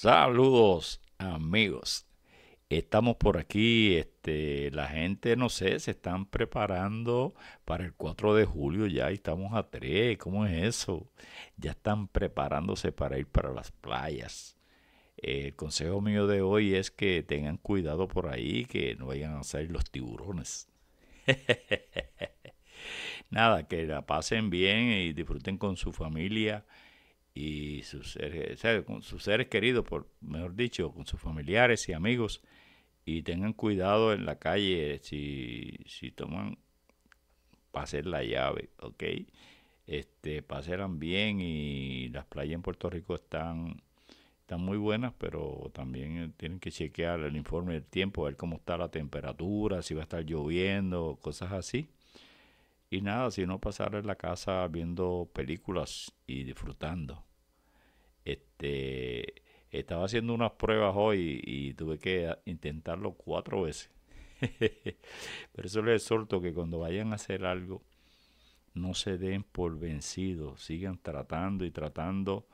Saludos amigos. Estamos por aquí, este, la gente, no sé, se están preparando para el 4 de julio ya, estamos a 3, ¿cómo es eso? Ya están preparándose para ir para las playas. El consejo mío de hoy es que tengan cuidado por ahí, que no vayan a salir los tiburones. Nada, que la pasen bien y disfruten con su familia y sus, con sus seres queridos, por, mejor dicho, con sus familiares y amigos. Y tengan cuidado en la calle si, si toman, pase la llave, ¿ok? Este, pasean bien y las playas en Puerto Rico están, están muy buenas, pero también eh, tienen que chequear el informe del tiempo, ver cómo está la temperatura, si va a estar lloviendo, cosas así. Y nada, si no pasar en la casa viendo películas y disfrutando. Estaba haciendo unas pruebas hoy y tuve que intentarlo cuatro veces. Por eso les exhorto que cuando vayan a hacer algo, no se den por vencidos, sigan tratando y tratando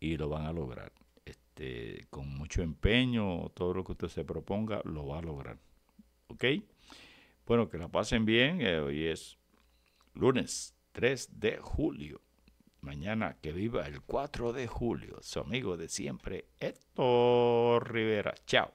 y lo van a lograr. Este, con mucho empeño, todo lo que usted se proponga, lo va a lograr. ¿Ok? Bueno, que la pasen bien. Eh, hoy es lunes 3 de julio. Mañana que viva el 4 de julio. Su amigo de siempre, Héctor Rivera. Chao.